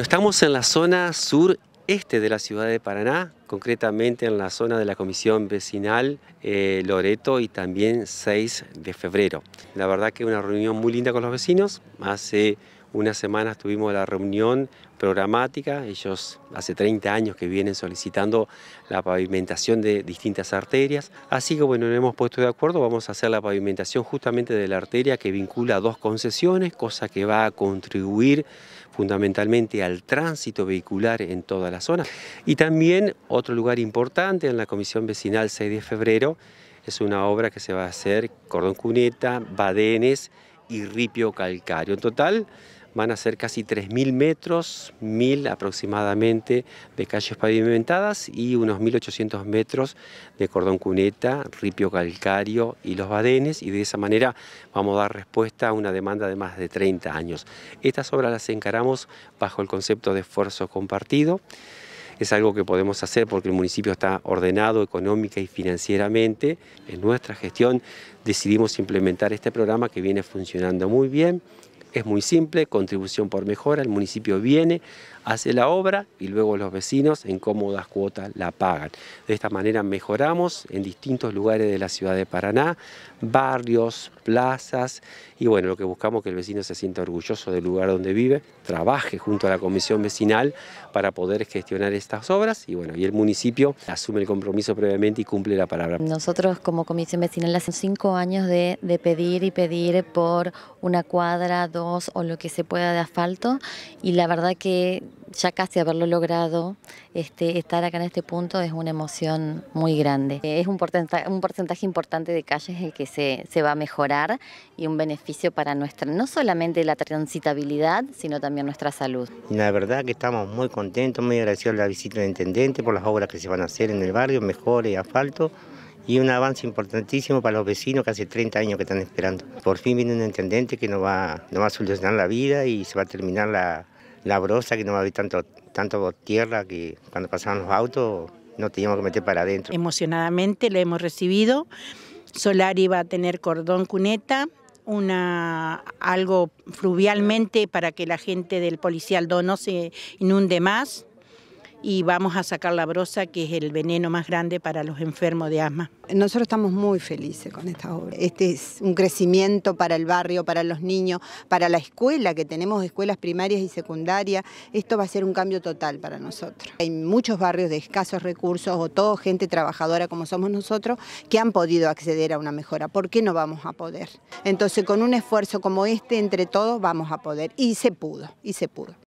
Estamos en la zona sureste de la ciudad de Paraná, concretamente en la zona de la Comisión Vecinal eh, Loreto y también 6 de febrero. La verdad que una reunión muy linda con los vecinos. Hace unas semanas tuvimos la reunión programática, ellos hace 30 años que vienen solicitando la pavimentación de distintas arterias, así que bueno, hemos puesto de acuerdo, vamos a hacer la pavimentación justamente de la arteria que vincula dos concesiones, cosa que va a contribuir fundamentalmente al tránsito vehicular en toda la zona, y también otro lugar importante en la Comisión Vecinal 6 de febrero es una obra que se va a hacer cordón cuneta, badenes y ripio calcario. En total van a ser casi 3.000 metros, 1.000 aproximadamente de calles pavimentadas y unos 1.800 metros de cordón cuneta, ripio calcario y los badenes y de esa manera vamos a dar respuesta a una demanda de más de 30 años. Estas obras las encaramos bajo el concepto de esfuerzo compartido es algo que podemos hacer porque el municipio está ordenado económica y financieramente. En nuestra gestión decidimos implementar este programa que viene funcionando muy bien. Es muy simple, contribución por mejora, el municipio viene, hace la obra y luego los vecinos en cómodas cuotas la pagan. De esta manera mejoramos en distintos lugares de la ciudad de Paraná, barrios, plazas y bueno, lo que buscamos es que el vecino se sienta orgulloso del lugar donde vive, trabaje junto a la comisión vecinal para poder gestionar estas obras y bueno, y el municipio asume el compromiso previamente y cumple la palabra. Nosotros como comisión vecinal hace cinco años de, de pedir y pedir por una cuadra, dos o lo que se pueda de asfalto y la verdad que ya casi haberlo logrado, este, estar acá en este punto es una emoción muy grande. Eh, es un porcentaje, importante de calles el que se, se, va a mejorar y un beneficio para nuestra, no solamente la transitabilidad, sino también nuestra salud. La verdad que estamos muy contentos, muy agradecidos a la visita del intendente por las obras que se van a hacer en el barrio, mejores asfalto y un avance importantísimo para los vecinos que hace 30 años que están esperando. Por fin viene un intendente que nos va, nos va a solucionar la vida y se va a terminar la, la brosa, que no va a haber tanto, tanto tierra que cuando pasaban los autos no teníamos que meter para adentro. Emocionadamente lo hemos recibido. Solari va a tener cordón cuneta, una, algo fluvialmente para que la gente del policial no se inunde más y vamos a sacar la brosa, que es el veneno más grande para los enfermos de asma. Nosotros estamos muy felices con esta obra. Este es un crecimiento para el barrio, para los niños, para la escuela, que tenemos escuelas primarias y secundarias. Esto va a ser un cambio total para nosotros. Hay muchos barrios de escasos recursos o todo gente trabajadora como somos nosotros que han podido acceder a una mejora. ¿Por qué no vamos a poder? Entonces, con un esfuerzo como este, entre todos, vamos a poder. Y se pudo, y se pudo.